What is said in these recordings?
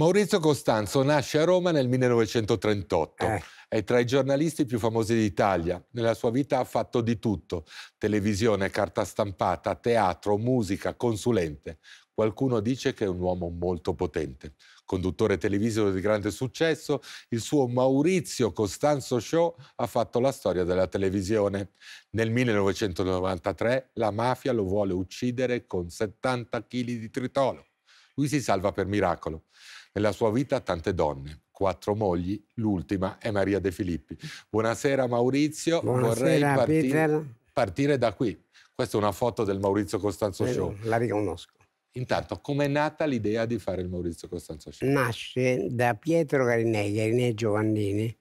Maurizio Costanzo nasce a Roma nel 1938. Eh. È tra i giornalisti più famosi d'Italia. Nella sua vita ha fatto di tutto: televisione, carta stampata, teatro, musica, consulente. Qualcuno dice che è un uomo molto potente. Conduttore televisivo di grande successo, il suo Maurizio Costanzo Show ha fatto la storia della televisione. Nel 1993 la mafia lo vuole uccidere con 70 kg di tritolo. Lui si salva per miracolo. Nella sua vita tante donne, quattro mogli, l'ultima è Maria De Filippi. Buonasera Maurizio, Buonasera, vorrei partire, partire, da qui. Questa è una foto del Maurizio Costanzo eh, Show. La riconosco. Intanto, com'è nata l'idea di fare il Maurizio Costanzo Show? Nasce da Pietro Garinei, Garinei Giovannini,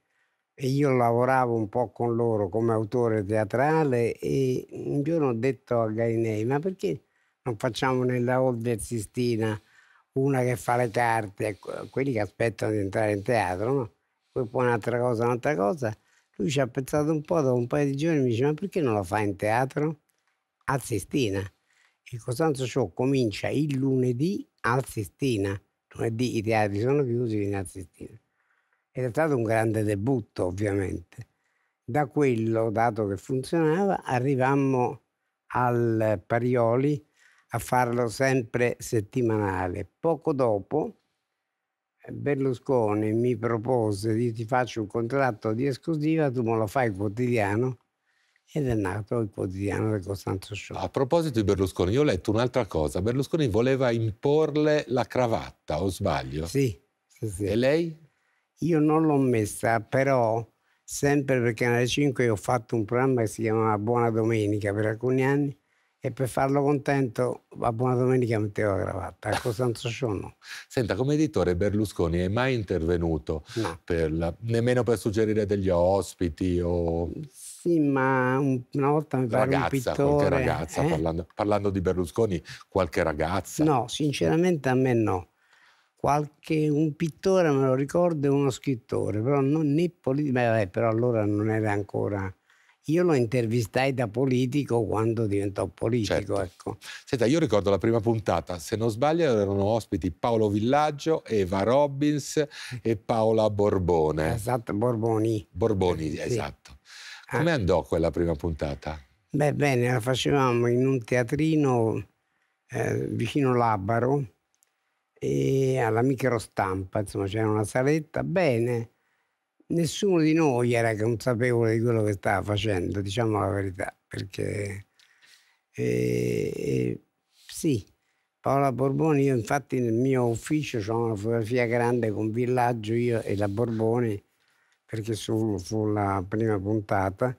e io lavoravo un po' con loro come autore teatrale e un giorno ho detto a Garinei, ma perché non facciamo nella Old Sistina una che fa le carte, ecco, quelli che aspettano di entrare in teatro, no? poi poi un'altra cosa, un'altra cosa. Lui ci ha pensato un po', dopo un paio di giorni mi dice ma perché non lo fa in teatro? Al Sistina. Il Costanzo Show comincia il lunedì al Sistina. Lunedì i teatri sono chiusi, viene al Sistina. Ed è stato un grande debutto ovviamente. Da quello, dato che funzionava, arrivammo al Parioli, a farlo sempre settimanale. Poco dopo eh, Berlusconi mi propose di ti faccio un contratto di esclusiva, tu me lo fai quotidiano ed è nato il quotidiano del Costanzo Show. A proposito di Berlusconi, io ho letto un'altra cosa. Berlusconi voleva imporle la cravatta, o sbaglio? Sì. sì, sì. E lei? Io non l'ho messa, però sempre perché nelle 5 ho fatto un programma che si chiamava Buona Domenica per alcuni anni e per farlo contento va Buona Domenica metteva la cravatta, a Costanzo Scionno. Senta, come editore Berlusconi è mai intervenuto? No. Per la... nemmeno per suggerire degli ospiti o... Sì, ma un... una volta mi pare ragazza, un pittore... qualche ragazza, eh? parlando, parlando di Berlusconi, qualche ragazza? No, sinceramente a me no qualche, un pittore me lo ricordo e uno scrittore, però non né politico, beh, però allora non era ancora io lo intervistai da politico quando diventò politico. Certo. Ecco. Senta, io ricordo la prima puntata, se non sbaglio erano ospiti Paolo Villaggio, Eva Robbins e Paola Borbone. Esatto, Borboni. Borboni, sì. esatto. Ah. Come ah. andò quella prima puntata? Beh, bene, la facevamo in un teatrino eh, vicino Labaro e alla microstampa, insomma c'era una saletta, bene nessuno di noi era consapevole di quello che stava facendo, diciamo la verità, perché eh, sì, Paola Borboni, io infatti nel mio ufficio ho una fotografia grande con Villaggio, io e la Borboni, perché fu, fu la prima puntata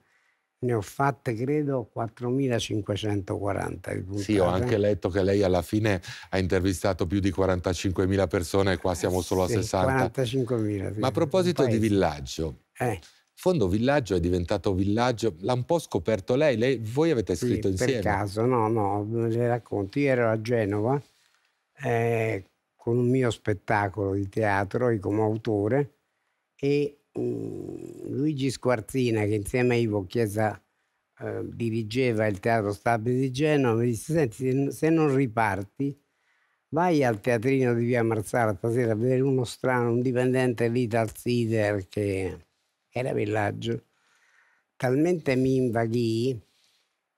ne ho fatte credo 4.540. Sì, ho anche letto che lei alla fine ha intervistato più di 45.000 persone, qua siamo eh, solo sì, a 60. 45.000. Ma a proposito di villaggio. Eh. Fondo Villaggio è diventato villaggio, l'ha un po' scoperto lei, lei voi avete scritto sì, insieme. Per caso, no, no, le racconto. Io ero a Genova eh, con un mio spettacolo di teatro, e come autore, e Mhmm, Luigi Squarzina, che insieme a Ivo Chiesa eh, dirigeva il Teatro Stabile di Genova, mi disse, senti, se non riparti, vai al teatrino di Via Marzara stasera a vedere uno strano, un dipendente lì dal Sider, che era villaggio. Talmente mi invaghì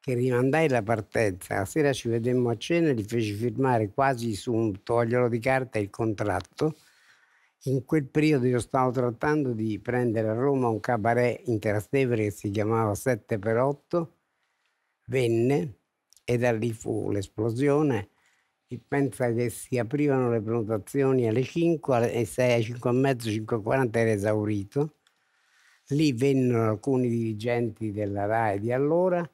che rimandai la partenza. La sera ci vedemmo a cena e gli feci firmare quasi su un togliolo di carta il contratto in quel periodo io stavo trattando di prendere a Roma un cabaret in Trastevere che si chiamava 7x8, venne e da lì fu l'esplosione. Si pensa che si aprivano le prenotazioni alle 5, alle 6, alle 5 e mezzo, 5 e 40 era esaurito. Lì vennero alcuni dirigenti della RAI di allora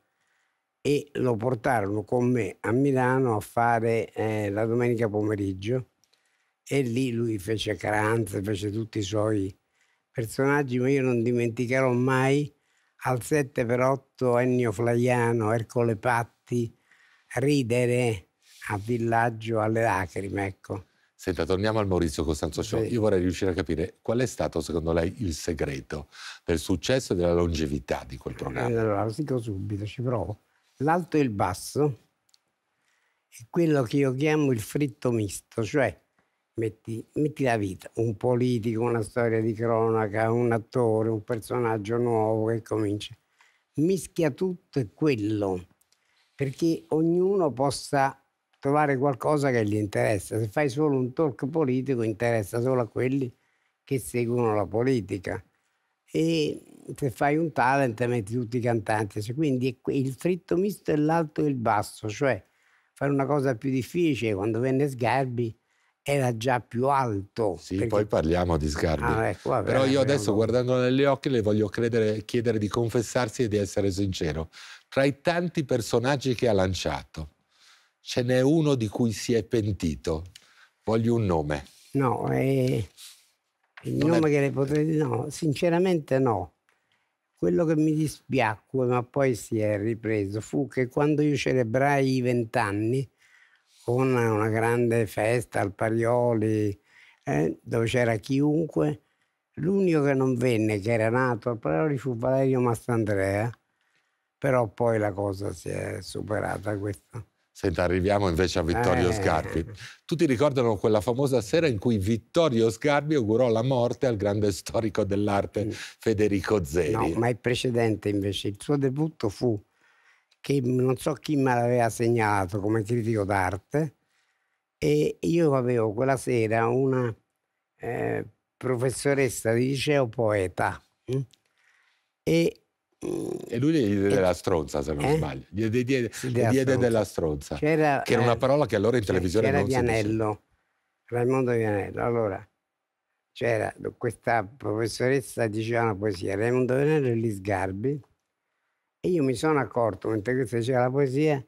e lo portarono con me a Milano a fare eh, la domenica pomeriggio e lì lui fece Kranz, fece tutti i suoi personaggi, ma io non dimenticherò mai al 7x8 Ennio Flaiano, Ercole Patti, ridere a villaggio alle lacrime, ecco. Senta, torniamo al Maurizio Costanzo Show. Sì. Io vorrei riuscire a capire qual è stato, secondo lei, il segreto del successo e della longevità di quel programma. Allora, lo dico subito, ci provo. L'alto e il basso è quello che io chiamo il fritto misto, cioè Metti, metti, la vita, un politico, una storia di cronaca, un attore, un personaggio nuovo che comincia. Mischia tutto e quello, perché ognuno possa trovare qualcosa che gli interessa. Se fai solo un talk politico interessa solo a quelli che seguono la politica. E se fai un talent metti tutti i cantanti. Quindi il fritto misto è l'alto e il basso, cioè fare una cosa più difficile. Quando venne Sgarbi era già più alto. Sì, perché... poi parliamo di Sgarbi. Ah, ecco, vabbè, Però io adesso guardandolo negli occhi le voglio credere, chiedere di confessarsi e di essere sincero. Tra i tanti personaggi che ha lanciato, ce n'è uno di cui si è pentito. Voglio un nome. No, è... il non nome è... che le potrei dire, no, sinceramente no. Quello che mi dispiacque, ma poi si è ripreso, fu che quando io celebrai i vent'anni, con una grande festa al Parioli, eh, dove c'era chiunque. L'unico che non venne, che era nato al Parioli, fu Valerio Mastandrea, però poi la cosa si è superata questa. Senta, arriviamo invece a Vittorio eh. Sgarbi. Tutti ricordano quella famosa sera in cui Vittorio Sgarbi augurò la morte al grande storico dell'arte mm. Federico Zeri. No, ma il precedente invece, il suo debutto fu che non so chi me l'aveva segnalato come critico d'arte e io avevo quella sera una eh, professoressa di liceo poeta mm, e mm, e lui gli diede della stronza, se non eh? sbaglio. Gli diede, sì, della, diede stronza. della stronza. C'era, che era una eh, parola che allora in televisione non Vianello, si Raimondo Vianello. Allora, c'era questa professoressa diceva una poesia, Raimondo Vianello e gli Sgarbi, e io mi sono accorto, mentre questo diceva la poesia,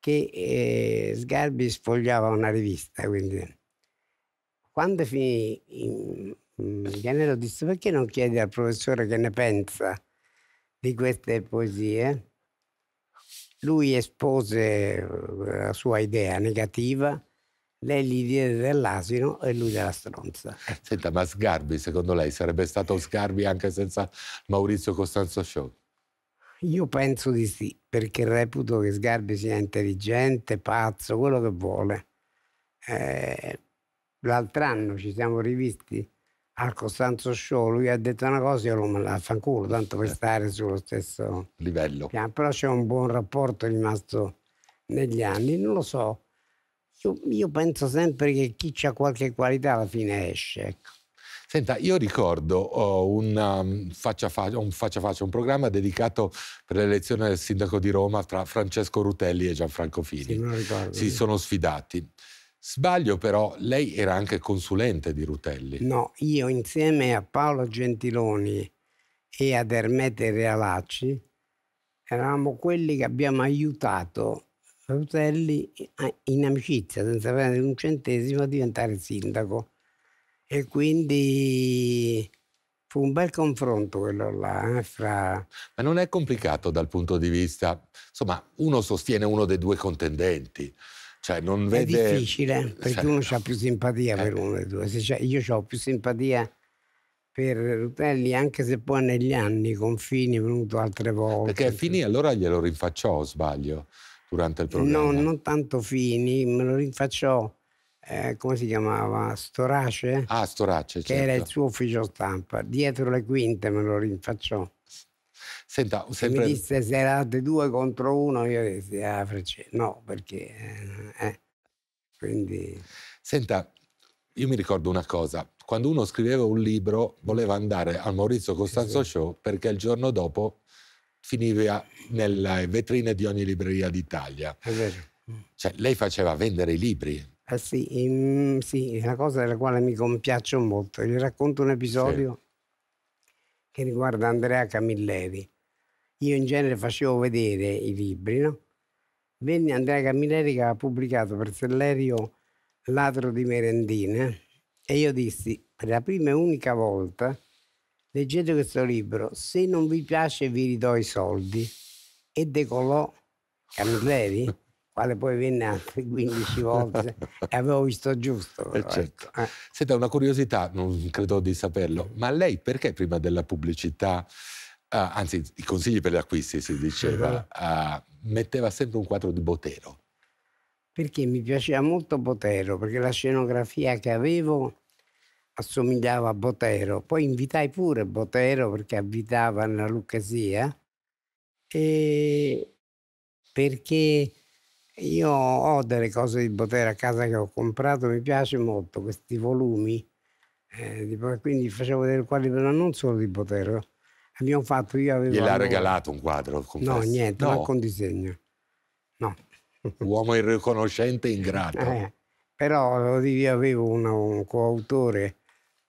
che eh, Sgarbi sfogliava una rivista. Quindi. Quando finì, in, in, Pianello disse perché non chiedi al professore che ne pensa di queste poesie? Lui espose eh, la sua idea negativa, lei gli diede dell'asino e lui della stronza. Senta, ma Sgarbi, secondo lei, sarebbe stato Sgarbi anche senza Maurizio Costanzo Sciocchi? Io penso di sì, perché reputo che Sgarbi sia intelligente, pazzo, quello che vuole. Eh, L'altro anno ci siamo rivisti al Costanzo Show, lui ha detto una cosa, io non me la tanto per stare sullo stesso livello. Piano. Però c'è un buon rapporto rimasto negli anni, non lo so. Io, io penso sempre che chi ha qualche qualità alla fine esce, ecco. Senta, io ricordo oh, un, um, faccia faccia, un faccia faccia, un programma dedicato per l'elezione del sindaco di Roma tra Francesco Rutelli e Gianfranco Fini. Sì, ricordo, si sì. sono sfidati. Sbaglio però, lei era anche consulente di Rutelli. No, io insieme a Paolo Gentiloni e ad Ermete Realacci eravamo quelli che abbiamo aiutato Rutelli in amicizia, senza avere un centesimo, a diventare sindaco e quindi fu un bel confronto quello là. Eh, fra... Ma non è complicato dal punto di vista, insomma, uno sostiene uno dei due contendenti. Cioè, non vede... È difficile, perché cioè... uno ha più simpatia eh. per uno dei due. Cioè, io ho più simpatia per Rutelli, anche se poi negli anni confini è venuto altre volte. Perché Fini allora glielo rinfacciò, sbaglio, durante il programma? No, non tanto Fini, me lo rinfacciò eh, come si chiamava? Storace? Ah, Storace, Che era il certo. suo ufficio stampa, dietro le quinte me lo rinfacciò. Senta, sempre... Mi disse se erate due contro uno, io dissi, ah, Frecce, no, perché... Eh, eh, quindi... Senta, io mi ricordo una cosa, quando uno scriveva un libro voleva andare al Maurizio Costanzo sì. Show perché il giorno dopo finiva nelle vetrine di ogni libreria d'Italia. Cioè, lei faceva vendere i libri. Eh sì, ehm, sì, una cosa della quale mi compiaccio molto. Vi racconto un episodio sì. che riguarda Andrea Camilleri. Io in genere facevo vedere i libri, no? Venne Andrea Camilleri che aveva pubblicato per Sellerio Ladro di Merendine e io dissi per la prima e unica volta leggete questo libro, se non vi piace vi ridò i soldi. E decolò Camilleri quale poi venne altre 15 volte e avevo visto giusto. Eh, però, certo. ecco. eh. Senta, una curiosità, non credo di saperlo, ma lei perché prima della pubblicità, uh, anzi i consigli per gli acquisti si diceva, uh, metteva sempre un quadro di Botero? Perché mi piaceva molto Botero, perché la scenografia che avevo assomigliava a Botero. Poi invitai pure Botero perché abitava nella Lucasia e perché io ho delle cose di potere a casa che ho comprato, mi piace molto questi volumi, eh, quindi facevo vedere il quadro, non solo di potere. Abbiamo fatto, io avevo... Gliel'ha avevo... regalato un quadro? Confesso. No, niente, no. ma con disegno. No. Uomo irriconoscente e ingrato. Eh, però io avevo una, un coautore,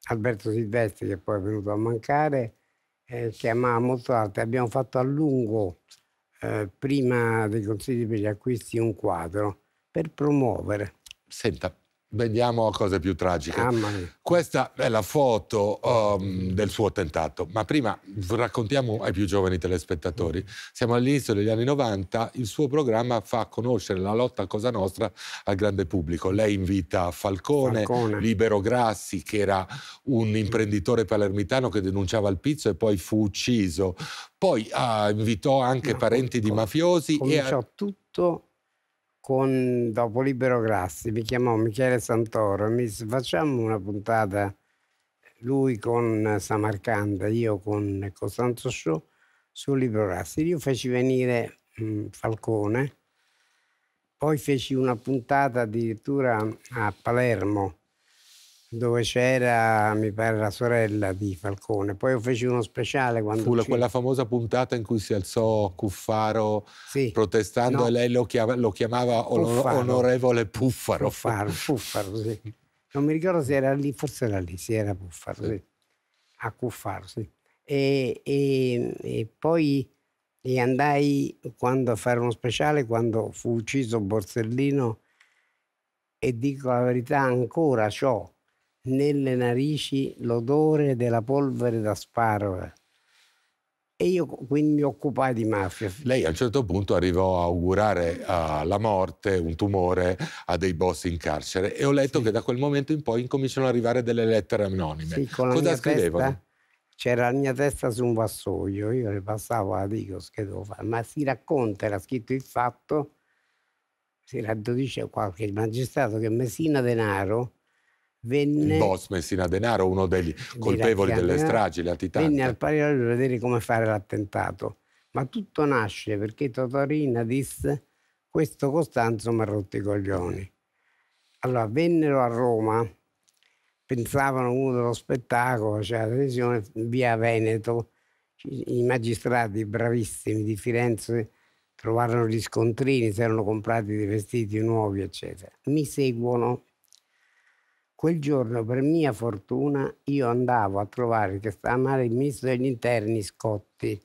Alberto Silvestri, che poi è venuto a mancare, eh, che amava molto l'arte. Abbiamo fatto a lungo eh, prima dei consigli per gli acquisti un quadro per promuovere. Senta, Veniamo a cose più tragiche. Questa è la foto um, del suo attentato, ma prima raccontiamo ai più giovani telespettatori. Siamo all'inizio degli anni 90, il suo programma fa conoscere la lotta a Cosa Nostra al grande pubblico. Lei invita Falcone, Falcone. Libero Grassi, che era un imprenditore palermitano che denunciava il pizzo e poi fu ucciso. Poi ah, invitò anche ma parenti tutto. di mafiosi. Cominciò e... tutto con, dopo Libero Grassi, mi chiamò Michele Santoro mi disse facciamo una puntata, lui con Samarcanda, io con Costanzo ecco Show, su Libero Grassi. Io feci venire mh, mm, Falcone, poi feci una puntata addirittura a Palermo dove c'era, mi pare, la sorella di Falcone. Poi feci uno speciale quando... Fu la, quella famosa puntata in cui si alzò Cuffaro sì, protestando no. e lei lo, chiama, lo chiamava Puffaro. onorevole Puffaro. Puffaro, Puffaro, sì. Non mi ricordo se era lì, forse era lì, sì, era Puffaro, sì. Sì. A Cuffaro, sì. E, e, e poi e andai a fare uno speciale quando fu ucciso Borsellino e dico la verità ancora ciò nelle narici l'odore della polvere da sparo. E io quindi mi occupai di mafia. Lei a un certo punto arrivò a augurare uh, la morte, un tumore, a dei boss in carcere e ho letto sì. che da quel momento in poi incominciano ad arrivare delle lettere anonime. Sì, con la Cosa scrivevano? Testa, c'era la mia testa su un vassoio, io le passavo a dico che devo fare, ma si racconta, era scritto il fatto, si raddice qualche magistrato che Messina Denaro venne... Il boss Messina Denaro, uno dei colpevoli delle stragi, latitante. Venne al Parioli per vedere come fare l'attentato. Ma tutto nasce perché Totorina disse questo Costanzo mi ha rotto i coglioni. Allora vennero a Roma, pensavano uno dello spettacolo, cioè la televisione, via Veneto, i magistrati bravissimi di Firenze trovarono gli scontrini, si erano comprati dei vestiti nuovi, eccetera. Mi seguono Quel giorno, per mia fortuna, io andavo a trovare che male il ministro degli interni Scotti.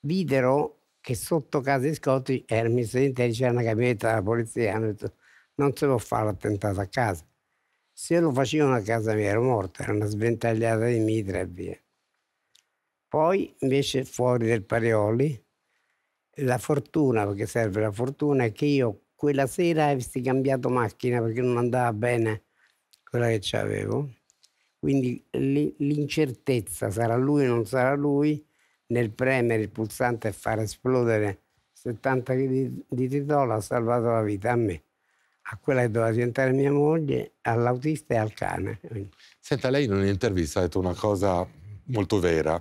Videro che sotto casa di Scotti era il ministro degli interni, c'era una camionetta della polizia. Hanno detto, non se lo fa l'attentato a casa. Se lo facevano a casa mia ero morto, era una sventagliata di mitra e via. Poi invece fuori del Parioli, la fortuna, perché serve la fortuna, è che io quella sera avessi cambiato macchina perché non andava bene quella che avevo. Quindi l'incertezza sarà lui o non sarà lui nel premere il pulsante e far esplodere 70 di, di titola ha salvato la vita a me, a quella che doveva diventare mia moglie, all'autista e al cane. Senta, lei in un'intervista ha detto una cosa molto vera.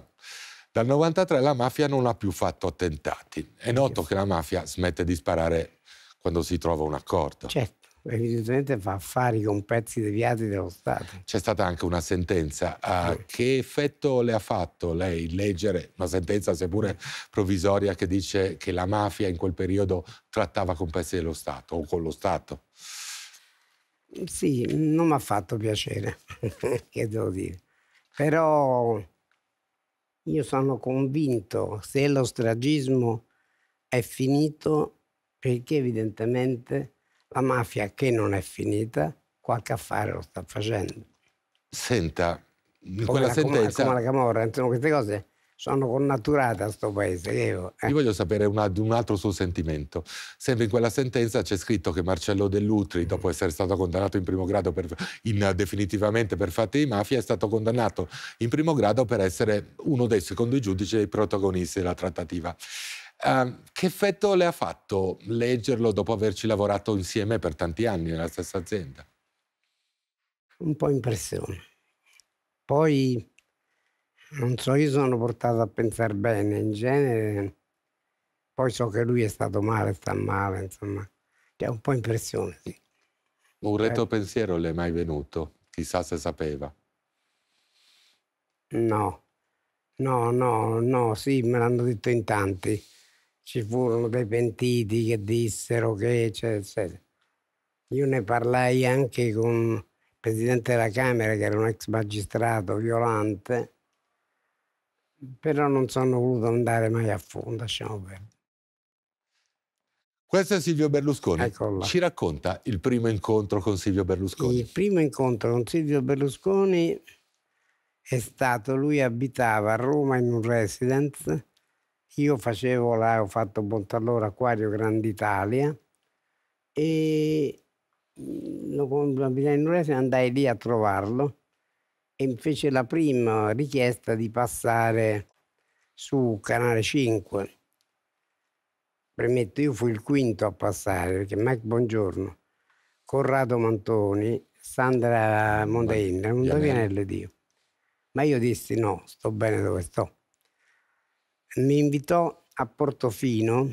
Dal 93 la mafia non ha più fatto attentati. È noto che la mafia smette di sparare quando si trova un accordo. Certo, evidentemente fa affari con pezzi deviati dello Stato. C'è stata anche una sentenza. Uh, Che effetto le ha fatto lei leggere una sentenza, seppure provvisoria, che dice che la mafia in quel periodo trattava con pezzi dello Stato o con lo Stato? Sì, non mi ha fatto piacere, che devo dire. Però io sono convinto, se lo stragismo è finito, perché evidentemente la mafia che non è finita qualche affare lo sta facendo. Senta, in come quella sentenza... Come la Camorra, insomma queste cose sono connaturate a questo paese. Io, eh. Io, voglio sapere una, un altro suo sentimento. Sempre in quella sentenza c'è scritto che Marcello Dell'Utri, dopo mm. essere stato condannato in primo grado per, in, definitivamente per fatti di mafia, è stato condannato in primo grado per essere uno dei secondo i giudici dei protagonisti della trattativa. Ehm, che effetto le ha fatto leggerlo dopo averci lavorato insieme per tanti anni nella stessa azienda? Un po' impressione. Poi, non so, io sono portato a pensare bene in genere, poi so che lui è stato male, sta male, insomma, è cioè, un po' impressione, sì. Un retto eh. pensiero le è mai venuto? Chissà se sapeva. No, no, no, no, sì, me l'hanno detto in tanti ci furono dei pentiti che dissero che cioè, eccetera, eccetera. Io ne parlai anche con il presidente della Camera, che era un ex magistrato violante, però non sono voluto andare mai a fondo, lasciamo perdere. Questo è Silvio Berlusconi. Eccola. Ci racconta il primo incontro con Silvio Berlusconi. Il primo incontro con Silvio Berlusconi è stato, lui abitava a Roma in un residence io facevo là, ho fatto Bontalloro Acquario Grand'Italia e mm, lo combinai in Nuresia, andai lì a trovarlo e mi fece la prima richiesta di passare su Canale 5. Premetto, io fui il quinto a passare perché Mike Buongiorno, Corrado Mantoni, Sandra Mondain, Mondavinello ed io. Ma io dissi no, sto bene dove sto mi invitò a Portofino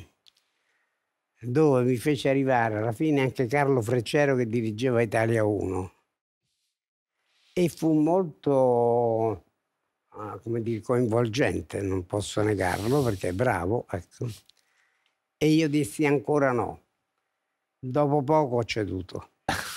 dove mi fece arrivare alla fine anche Carlo Freccero che dirigeva Italia 1 e fu molto ah, come dire, coinvolgente, non posso negarlo perché è bravo, ecco. E io dissi ancora no. Dopo poco ho ceduto.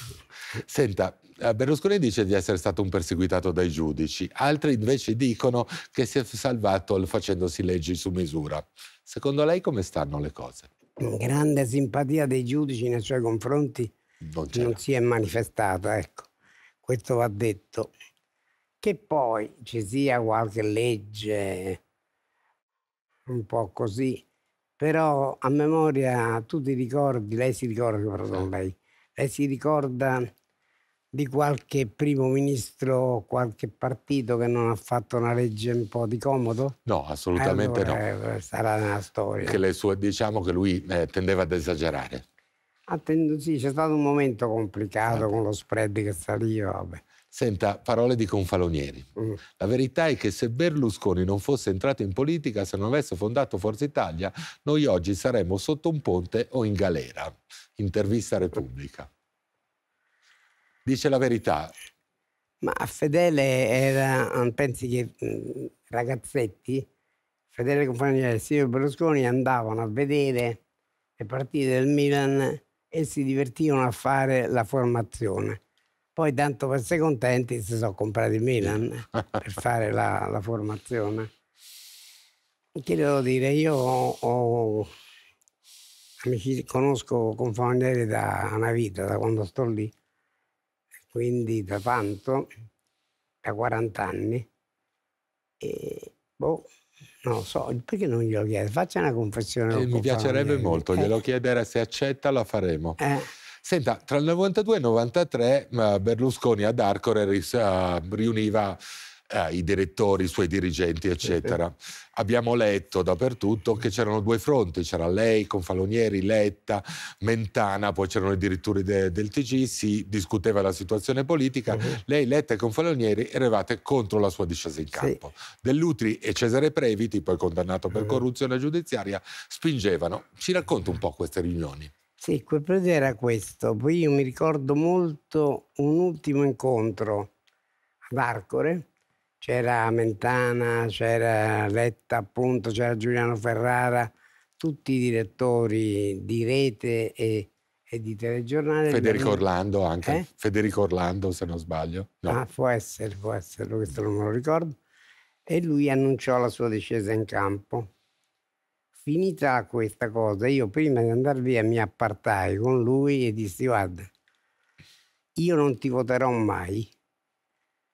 Senta, eh, Berlusconi dice di essere stato un perseguitato dai giudici, altri invece dicono che si è salvato facendosi leggi su misura. Secondo lei come stanno le cose? Grande simpatia dei giudici nei suoi confronti non, non si è manifestata, ecco, questo va detto. Che poi ci sia qualche legge un po' così, però a memoria tu ti ricordi, lei si ricorda, pardon, lei, lei si ricorda di qualche primo ministro, o qualche partito che non ha fatto una legge un po' di comodo? No, assolutamente allora, no. Eh, sarà nella storia. Che le sue, diciamo che lui eh, tendeva ad esagerare. Attendo, sì, c'è stato un momento complicato vabbè. Ecco. con lo spread che saliva. Vabbè. Senta, parole di Confalonieri. Mm. La verità è che se Berlusconi non fosse entrato in politica, se non avesse fondato Forza Italia, noi oggi saremmo sotto un ponte o in galera. Intervista Repubblica dice la verità. Ma Fedele era, pensi che mhmm, ragazzetti, Fedele Compagnia e signor Berlusconi andavano a vedere le partite del Milan e si divertivano a fare la formazione. Poi tanto per essere contenti si sono comprati il Milan per fare la, la formazione. Che devo dire, io ho, ho conosco Confamanieri da una vita, da quando sto lì quindi da tanto, da 40 anni, e boh, non lo so, perché non glielo chiede? Faccia una confessione. Eh, mi piacerebbe farlo. molto, glielo eh. chiedere, se accetta la faremo. Eh. Senta, tra il 92 e il 93 eh, Berlusconi ad Arcore eh, riuniva eh, i direttori, i suoi dirigenti, eccetera. Abbiamo letto dappertutto che c'erano due fronti, c'era lei, Confalonieri, Letta, Mentana, poi c'erano i direttori de del TG, si discuteva la situazione politica, uh mhm. -huh. lei, Letta e Confalonieri eravate contro la sua discesa in campo. Sì. Dell'Utri e Cesare Previti, poi condannato per uh mhm. -huh. corruzione giudiziaria, spingevano. Ci racconta un po' queste riunioni. Sì, quel periodo era questo. Poi io mi ricordo molto un ultimo incontro ad Arcore, c'era Mentana, c'era Letta appunto, c'era Giuliano Ferrara, tutti i direttori di rete e, e di telegiornale. Federico abbiamo... Orlando anche, eh? Federico Orlando se non sbaglio. No. Ah, può essere, può essere, questo non me lo ricordo. E lui annunciò la sua discesa in campo. Finita questa cosa, io prima di andare via mi appartai con lui e dissi guarda, io non ti voterò mai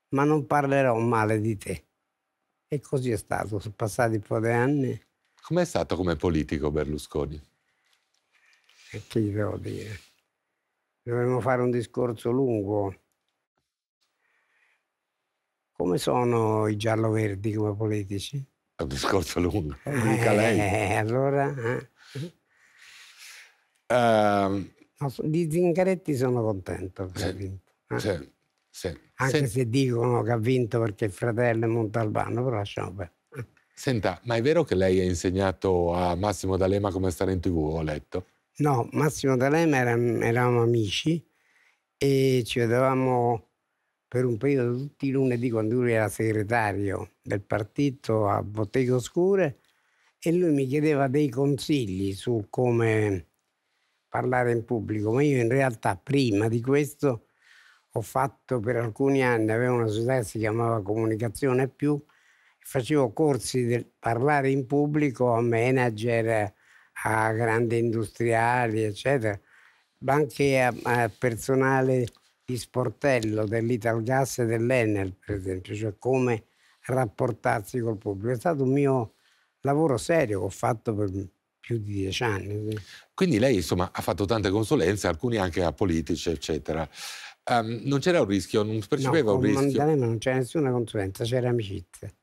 ma non parlerò male di te. E così è stato, sono passati un po' di anni. Com'è stato come politico Berlusconi? E che gli devo dire? Dovremmo fare un discorso lungo. Come sono i giallo-verdi come politici? È un discorso lungo, dica eh, lei. Eh, allora... Eh. Uh, no, di Zingaretti sono contento. Sì, eh. sì. Sì. Anche Sen- se dicono che ha vinto perché il fratello è Montalbano, però lasciamo perdere. Eh. Senta, ma è vero che lei ha insegnato a Massimo D'Alema come stare in tv, ho letto? No, Massimo D'Alema era, eravamo amici e ci vedevamo per un periodo tutti i lunedì quando lui era segretario del partito a Botteghe Oscure e lui mi chiedeva dei consigli su come parlare in pubblico, ma io in realtà prima di questo ho fatto per alcuni anni, avevo una società che si chiamava Comunicazione Più, facevo corsi di parlare in pubblico a manager, a grandi industriali, eccetera, ma anche a, a personale di sportello dell'Italgas e dell'Enel, per esempio, cioè come rapportarsi col pubblico. È stato un mio lavoro serio che ho fatto per più di dieci anni. Quindi lei insomma ha fatto tante consulenze, alcuni anche a politici, eccetera. Um, non c'era un rischio, non percepiva no, un rischio. Montanello non c'era nessuna consulenza, c'era amicizia.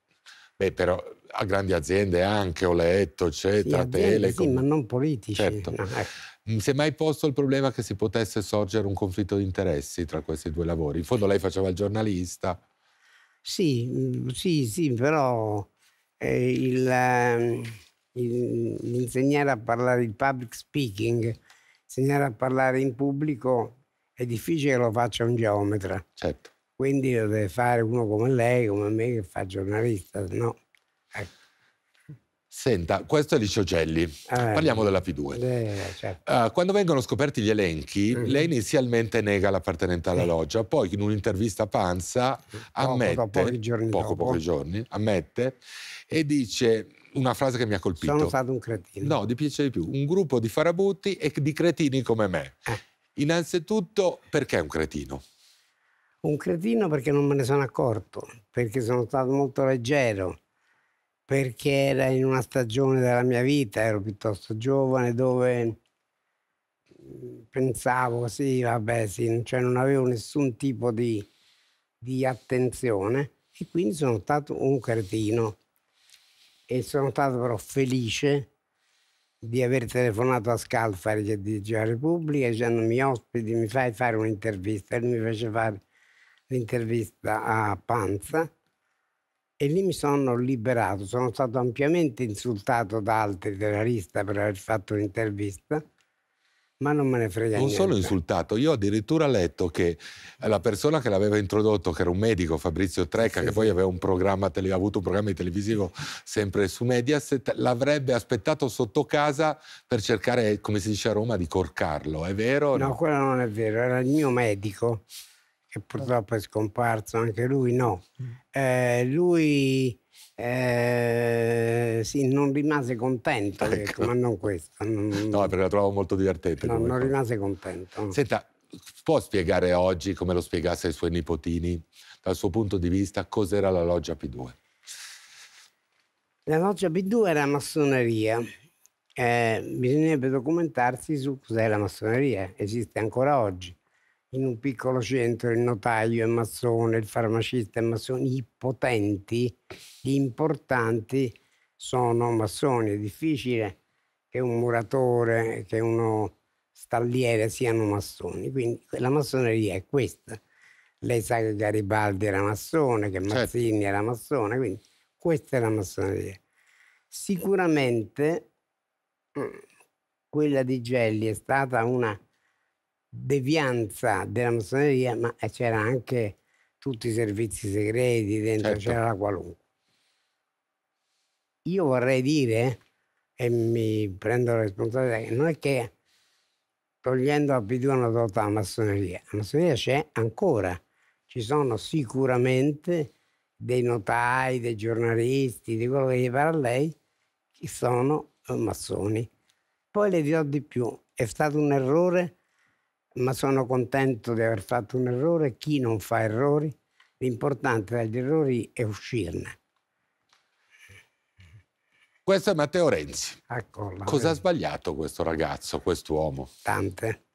Beh, però a grandi aziende anche, ho letto, eccetera, sì, Telecom. Sì, ma non politici. Certo. No, ecco. Mm, si è mai posto il problema che si potesse sorgere un conflitto di interessi tra questi due lavori? In fondo lei faceva il giornalista. Sì, mm, sì, sì, però eh, il, ehm, il, insegnare a parlare il public speaking, insegnare a parlare in pubblico è difficile che lo faccia un geometra. Certo. Quindi lo deve fare uno come lei, come me, che fa giornalista, no? Ecco. Senta, questo è Licio Gelli. Ah, eh, Parliamo della P2. Eh, certo. uh, quando vengono scoperti gli elenchi, mm. lei inizialmente nega l'appartenenza alla eh. loggia, poi in un'intervista a Panza ammette, poco, pochi giorni poco, dopo. pochi giorni, ammette e dice una frase che mi ha colpito. Sono stato un cretino. No, ti piace cioè di più. Un gruppo di farabutti e di cretini come me. Eh. Innanzitutto, perché un cretino? Un cretino perché non me ne sono accorto, perché sono stato molto leggero, perché era in una stagione della mia vita, ero piuttosto giovane, dove mm, pensavo, sì, vabbè, sì, cioè non avevo nessun tipo di, di attenzione e quindi sono stato un cretino e sono stato però felice di aver telefonato a Scalfari che diceva Repubblica dicendo mi ospiti, mi fai fare un'intervista e lui mi fece fare l'intervista a Panza e lì mi sono liberato, sono stato ampiamente insultato da altri della lista per aver fatto un'intervista ma non me ne frega non niente. Non solo insultato, io addirittura ho letto che eh, la persona che l'aveva introdotto, che era un medico, Fabrizio Trecca, sì, che sì. poi aveva un programma, ha avuto un programma televisivo sempre su Mediaset, l'avrebbe aspettato sotto casa per cercare, come si dice a Roma, di corcarlo. È vero? No, no? quello non è vero, era il mio medico, che purtroppo è scomparso, anche lui no. Mm. Eh, lui eh, sì, non rimase contento, ecco. detto, ecco, ma non questo. Non, no, perché la trovavo molto divertente. No, non rimase contento. Senta, può spiegare oggi, come lo spiegasse ai suoi nipotini, dal suo punto di vista, cos'era la loggia P2? La loggia P2 era massoneria. Eh, bisognerebbe documentarsi su cos'è la massoneria, esiste ancora oggi in un piccolo centro il notaio è massone, il farmacista è massone, i potenti, gli importanti sono massoni. È difficile che un muratore, che uno stalliere siano massoni. Quindi la massoneria è questa. Lei sa che Garibaldi era massone, che certo. Mazzini certo. era massone, quindi questa è la massoneria. Sicuramente mm, quella di Gelli è stata una devianza della massoneria, ma eh, c'era anche tutti i servizi segreti dentro, certo. c'era la qualunque. Io vorrei dire, e mi prendo la responsabilità, che non è che togliendo la P2 una tolto la massoneria, la massoneria c'è ancora, ci sono sicuramente dei notai, dei giornalisti, di quello che gli parla lei, che sono massoni. Poi le dirò di più, è stato un errore ma sono contento di aver fatto un errore. Chi non fa errori? L'importante dagli errori è uscirne. Questo è Matteo Renzi. Ecco, Cosa ha sbagliato questo ragazzo, questo uomo? Tante.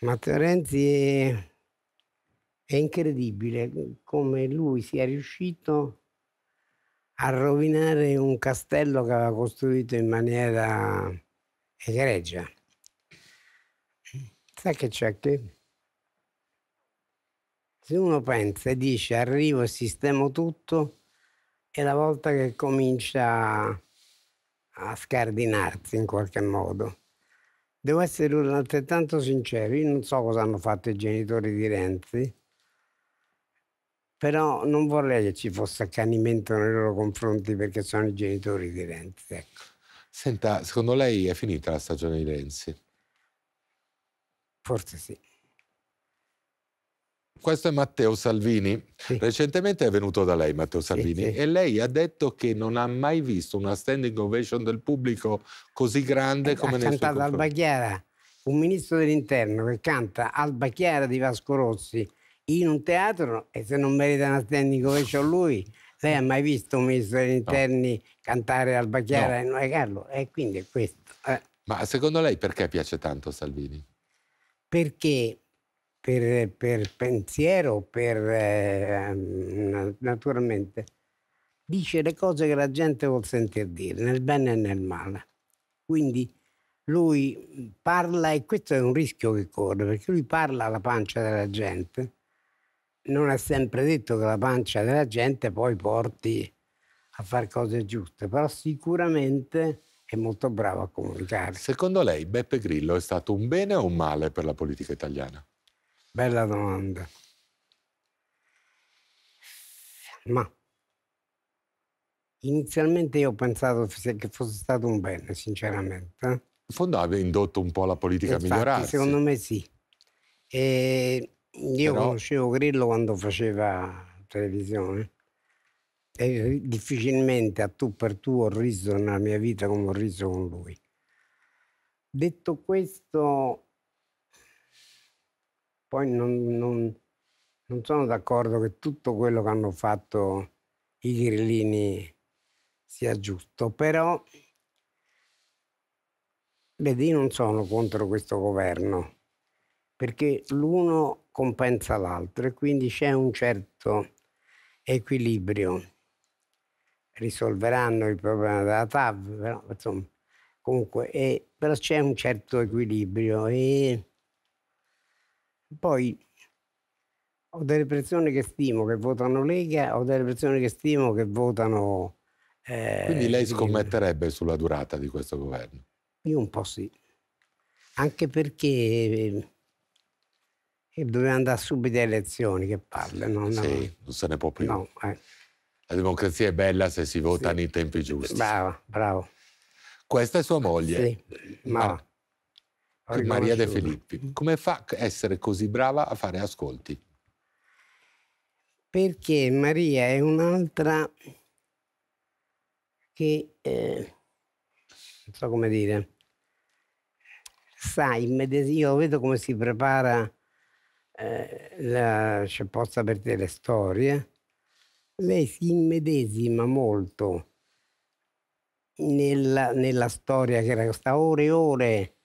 Matteo Renzi è, è incredibile come lui sia riuscito a rovinare un castello che aveva costruito in maniera egregia. Sai che c'è che? Se uno pensa e dice arrivo e sistemo tutto, è la volta che comincia a scardinarsi in qualche modo. Devo essere altrettanto sincero, io non so cosa hanno fatto i genitori di Renzi, però non vorrei che ci fosse accanimento nei loro confronti perché sono i genitori di Renzi. Ecco. Senta, secondo lei è finita la stagione di Renzi? Forse sì. Questo è Matteo Salvini. Sì. Recentemente è venuto da lei Matteo Salvini sì, sì. e lei ha detto che non ha mai visto una standing ovation del pubblico così grande eh, come ha nel suo Ha cantato Alba Chiara, un ministro dell'interno che canta Alba Chiara di Vasco Rossi in un teatro e se non merita una standing ovation lui, lei ha mai visto un ministro dell'interno no. cantare Alba Chiara no. e Carlo? E quindi è questo. Eh. Ma secondo lei perché piace tanto Salvini? perché per, per pensiero, per, eh, naturalmente, dice le cose che la gente vuol sentir dire, nel bene e nel male. Quindi lui parla, e questo è un rischio che corre, perché lui parla alla pancia della gente. Non è sempre detto che la pancia della gente poi porti a fare cose giuste, però sicuramente è molto bravo a comunicare. Secondo lei Beppe Grillo è stato un bene o un male per la politica italiana? Bella domanda. Ma inizialmente io ho pensato che fosse stato un bene, sinceramente. In fondo aveva indotto un po' la politica Infatti, a migliorarsi. Secondo me sì. E io Però... conoscevo Grillo quando faceva televisione e eh, difficilmente a tu per tu ho riso nella mia vita come ho riso con lui. Detto questo, poi non, non, non sono d'accordo che tutto quello che hanno fatto i grillini sia giusto, però vedi, io non sono contro questo governo, perché l'uno compensa l'altro e quindi c'è un certo equilibrio risolveranno il problema della TAV, però, insomma, comunque, è, però c'è un certo equilibrio. E poi ho delle persone che stimo che votano Lega, ho delle persone che stimo che votano... Eh, Quindi lei scommetterebbe sulla durata di questo governo? Io un po' sì, anche perché... Eh, doveva andare subito alle elezioni che parla. Non, sì, non se ne può più. No, eh. La democrazia è bella se si vota sì. nei tempi giusti. Bravo, bravo. Questa è sua moglie. Sì, ma... Maria De Filippi. Come fa a essere così brava a fare ascolti? Perché Maria è un'altra che, eh, non so come dire, sa, io vedo come si prepara eh, la c'è cioè, posta per delle storie lei si immedesima molto nella, nella storia che era, sta ore e ore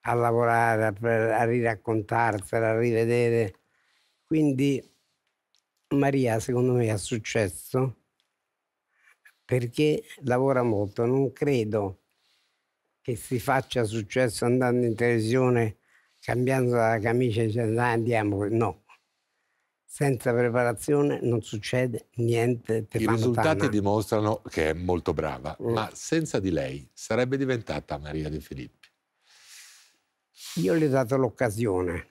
a lavorare, a, a riraccontarsela, a rivedere. Quindi Maria secondo me ha successo perché lavora molto, non credo che si faccia successo andando in televisione cambiando la camicia e dicendo ah, andiamo, no senza preparazione non succede niente. I risultati tana. dimostrano che è molto brava, mm. ma senza di lei sarebbe diventata Maria De Filippi. Io le ho dato l'occasione.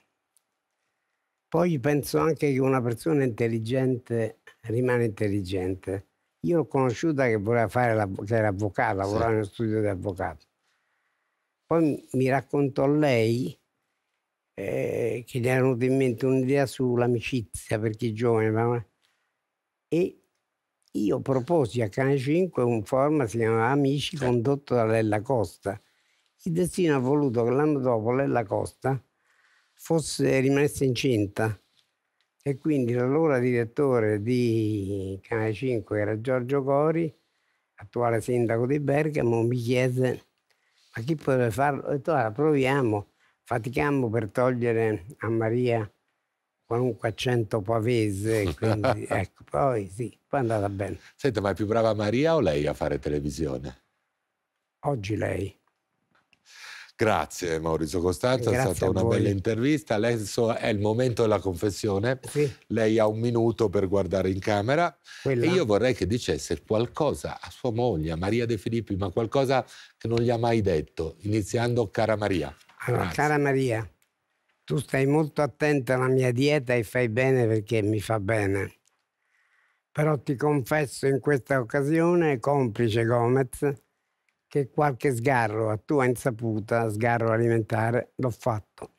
Poi penso anche che una persona intelligente rimane intelligente. Io l'ho conosciuta che voleva fare che era avvocata, lavorava sì. in studio di avvocato. Poi mi raccontò lei eh, che gli era venuta in mente un'idea sull'amicizia per chi è giovane. Ma... E io proposi a Cane 5 un format si chiamava Amici condotto da Lella Costa. Il destino ha voluto che l'anno dopo Lella Costa fosse rimasta incinta e quindi l'allora direttore di Canale 5 era Giorgio Cori, attuale sindaco di Bergamo, mi chiese ma chi poteva farlo? Ho detto allora proviamo fatichiamo per togliere a Maria qualunque accento pavese, quindi ecco, poi sì, poi è andata bene. Senta, ma è più brava Maria o lei a fare televisione? Oggi lei. Grazie Maurizio Costanza, Grazie è stata una voi. bella intervista. Adesso è il momento della confessione. Sì. Lei ha un minuto per guardare in camera Quella. e io vorrei che dicesse qualcosa a sua moglie, a Maria De Filippi, ma qualcosa che non gli ha mai detto, iniziando cara Maria. Allora, Grazie. cara Maria, tu stai molto attenta alla mia dieta e fai bene perché mi fa bene. Però ti confesso in questa occasione, complice Gomez, che qualche sgarro a tua insaputa, sgarro alimentare, l'ho fatto.